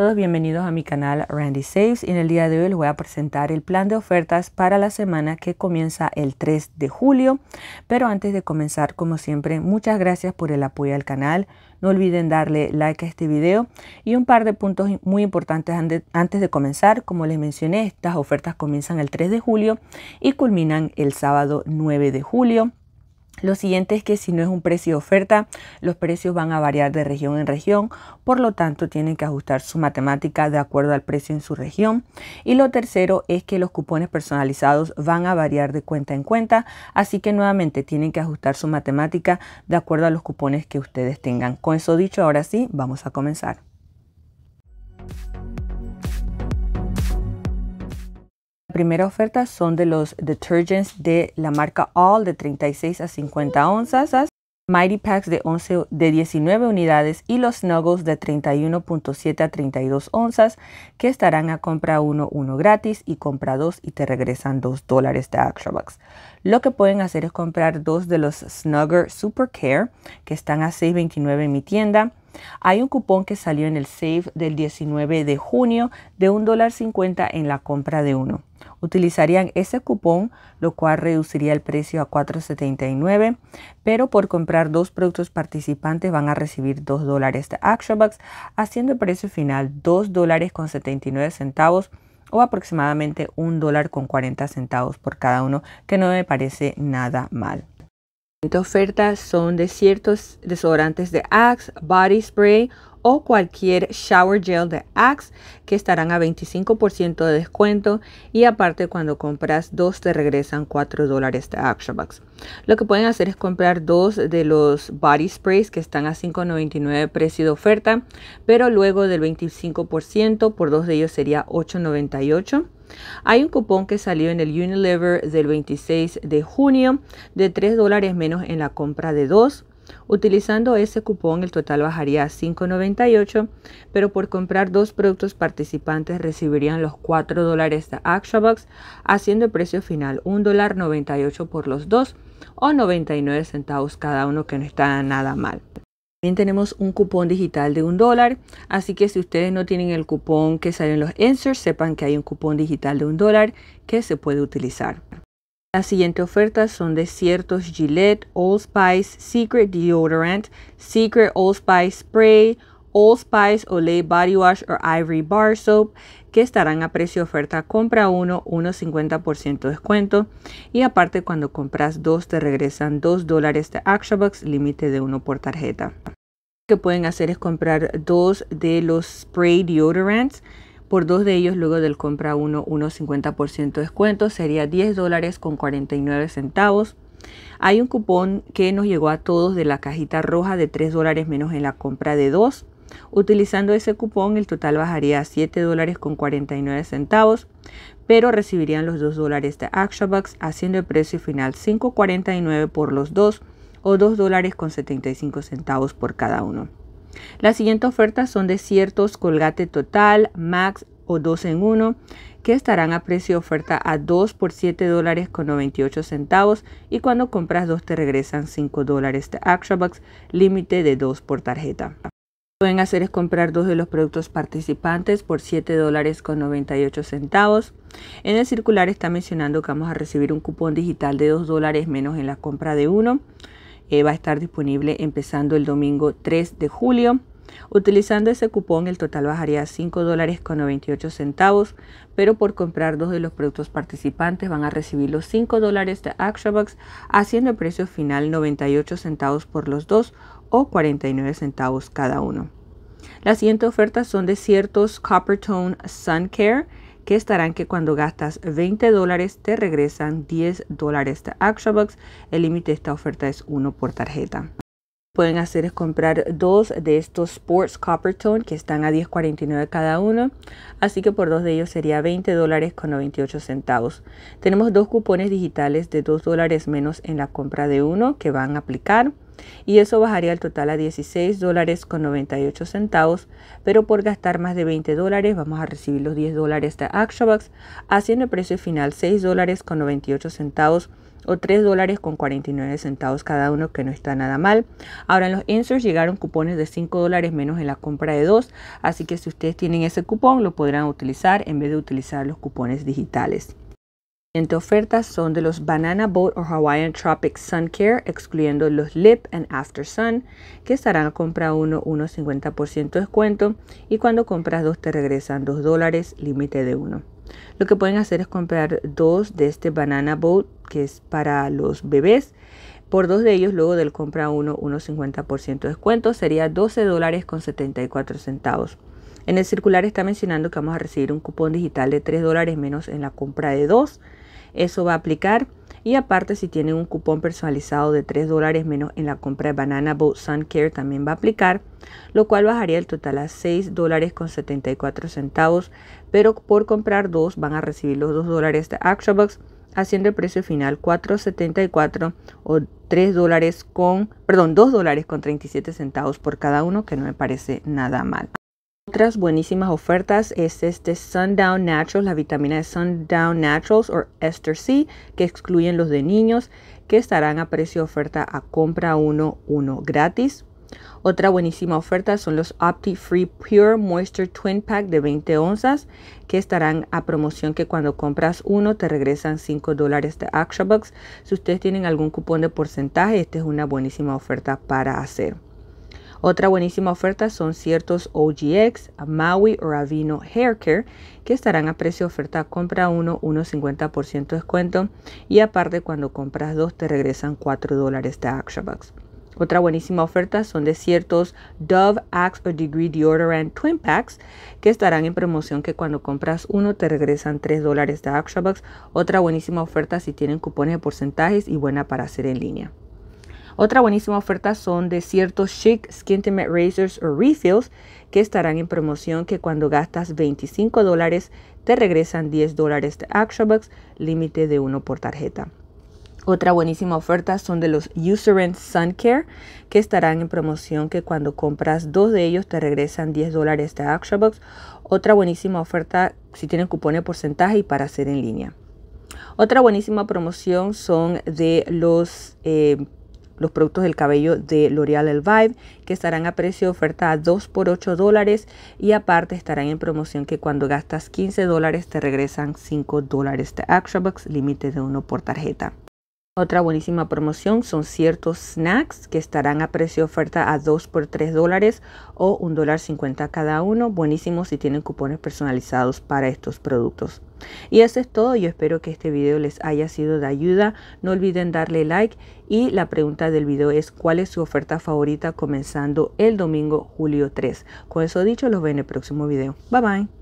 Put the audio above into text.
Todos bienvenidos a mi canal Randy Saves y en el día de hoy les voy a presentar el plan de ofertas para la semana que comienza el 3 de julio. Pero antes de comenzar, como siempre, muchas gracias por el apoyo al canal. No olviden darle like a este video y un par de puntos muy importantes antes de comenzar. Como les mencioné, estas ofertas comienzan el 3 de julio y culminan el sábado 9 de julio. Lo siguiente es que si no es un precio de oferta, los precios van a variar de región en región, por lo tanto tienen que ajustar su matemática de acuerdo al precio en su región. Y lo tercero es que los cupones personalizados van a variar de cuenta en cuenta, así que nuevamente tienen que ajustar su matemática de acuerdo a los cupones que ustedes tengan. Con eso dicho, ahora sí, vamos a comenzar. primera oferta son de los detergents de la marca All de 36 a 50 onzas, Mighty Packs de, 11, de 19 unidades y los Snuggles de 31.7 a 32 onzas que estarán a compra 1, 1 gratis y compra 2 y te regresan 2 dólares de bucks. Lo que pueden hacer es comprar dos de los Snugger Super Care que están a 6.29 en mi tienda hay un cupón que salió en el Save del 19 de junio de $1.50 en la compra de uno. Utilizarían ese cupón, lo cual reduciría el precio a $4.79, pero por comprar dos productos participantes van a recibir $2 de ActionBucks, haciendo el precio final $2.79 o aproximadamente $1.40 por cada uno, que no me parece nada mal ofertas son de ciertos desodorantes de Axe, body spray o cualquier shower gel de Axe que estarán a 25% de descuento y aparte cuando compras dos te regresan 4 dólares de bucks. Lo que pueden hacer es comprar dos de los body sprays que están a 5.99 precio de oferta, pero luego del 25% por dos de ellos sería 8.98 hay un cupón que salió en el Unilever del 26 de junio de 3 dólares menos en la compra de 2. Utilizando ese cupón el total bajaría a 5.98, pero por comprar dos productos participantes recibirían los 4 dólares de ActionBox, haciendo el precio final $1.98 por los dos o 99 centavos cada uno que no está nada mal. También tenemos un cupón digital de un dólar, así que si ustedes no tienen el cupón que sale en los inserts, sepan que hay un cupón digital de un dólar que se puede utilizar. Las siguientes ofertas son de ciertos Gillette Old Spice Secret Deodorant, Secret Old Spice Spray, Spice, Olay Body Wash o Ivory Bar Soap que estarán a precio oferta compra 1, 1.50% de descuento y aparte cuando compras dos te regresan 2 dólares de ActionBox, límite de uno por tarjeta. Lo que pueden hacer es comprar dos de los spray deodorants por dos de ellos luego del compra uno, 1.50% de descuento sería 10 dólares con 49 centavos. Hay un cupón que nos llegó a todos de la cajita roja de 3 dólares menos en la compra de dos Utilizando ese cupón, el total bajaría a $7.49, pero recibirían los 2 de ActionBox, haciendo el precio final 5.49 por los dos o $2.75 por cada uno. Las siguientes ofertas son de ciertos Colgate Total, Max o 2 en 1 que estarán a precio de oferta a 2 por $7.98 y cuando compras 2 te regresan 5 de ActionBox, límite de 2 por tarjeta pueden hacer es comprar dos de los productos participantes por 7 dólares con centavos. En el circular está mencionando que vamos a recibir un cupón digital de 2 dólares menos en la compra de uno. Eh, va a estar disponible empezando el domingo 3 de julio. Utilizando ese cupón el total bajaría a 5 dólares con 98 centavos, pero por comprar dos de los productos participantes van a recibir los 5 dólares de ActionBox, haciendo el precio final 98 centavos por los dos o 49 centavos cada uno. Las siguientes ofertas son de ciertos Coppertone Sun Care que estarán que cuando gastas 20 dólares te regresan 10 dólares de ActionBox. El límite de esta oferta es uno por tarjeta pueden hacer es comprar dos de estos Sports Copper Tone que están a 10.49 cada uno. Así que por dos de ellos sería 20 dólares con 98 centavos. Tenemos dos cupones digitales de 2 dólares menos en la compra de uno que van a aplicar y eso bajaría el total a 16 dólares con 98 centavos, pero por gastar más de 20 dólares vamos a recibir los 10 dólares de ActionBox, haciendo el precio final 6 dólares con 98 centavos o 3 dólares con 49 centavos cada uno, que no está nada mal. Ahora en los inserts llegaron cupones de 5 dólares menos en la compra de 2, así que si ustedes tienen ese cupón lo podrán utilizar en vez de utilizar los cupones digitales. Siguiente ofertas son de los Banana Boat o Hawaiian Tropic Sun Care, excluyendo los Lip and After Sun, que estarán a compra uno, 1,50% 50% de descuento y cuando compras dos te regresan 2 dólares, límite de 1. Lo que pueden hacer es comprar dos de este banana boat que es para los bebés. Por dos de ellos, luego del compra uno, unos 50% de descuento, sería 12 dólares con 74 centavos. En el circular está mencionando que vamos a recibir un cupón digital de 3 dólares menos en la compra de dos. Eso va a aplicar y aparte, si tienen un cupón personalizado de 3 dólares menos en la compra de Banana Boat Sun Care, también va a aplicar, lo cual bajaría el total a 6 dólares con 74 centavos. Pero por comprar dos, van a recibir los 2 dólares de ActionBox, haciendo el precio final 4.74 o 3 dólares con, perdón, 2 dólares con 37 centavos por cada uno, que no me parece nada mal. Otras buenísimas ofertas es este Sundown Naturals, la vitamina de Sundown Naturals o Ester C, que excluyen los de niños, que estarán a precio de oferta a compra 1, 1 gratis. Otra buenísima oferta son los Opti Free Pure Moisture Twin Pack de 20 onzas que estarán a promoción que cuando compras uno te regresan 5 dólares de Action Bucks. Si ustedes tienen algún cupón de porcentaje, esta es una buenísima oferta para hacer. Otra buenísima oferta son ciertos OGX, Maui o Avino Hair Care que estarán a precio de oferta compra 1, 1,50% descuento y aparte cuando compras dos te regresan 4 dólares de Bucks. Otra buenísima oferta son de ciertos Dove Axe o Degree Deodorant Twin Packs que estarán en promoción que cuando compras uno te regresan 3 dólares de Bucks. Otra buenísima oferta si tienen cupones de porcentajes y buena para hacer en línea. Otra buenísima oferta son de ciertos Chic Skin Razors o Refills que estarán en promoción que cuando gastas 25 dólares te regresan 10 dólares de Action límite de uno por tarjeta. Otra buenísima oferta son de los Userin Sun Care que estarán en promoción que cuando compras dos de ellos te regresan 10 dólares de Action Box. Otra buenísima oferta si tienen cupón de porcentaje y para hacer en línea. Otra buenísima promoción son de los eh, los productos del cabello de L'Oreal El Vibe, que estarán a precio de oferta a 2 por 8 dólares y aparte estarán en promoción que cuando gastas 15 dólares te regresan 5 dólares de Actionbox, límite de uno por tarjeta. Otra buenísima promoción son ciertos snacks que estarán a precio de oferta a 2 por 3 dólares o $1.50 cada uno. Buenísimo si tienen cupones personalizados para estos productos. Y eso es todo. Yo espero que este video les haya sido de ayuda. No olviden darle like. Y la pregunta del video es ¿cuál es su oferta favorita comenzando el domingo julio 3? Con eso dicho, los veo en el próximo video. Bye bye.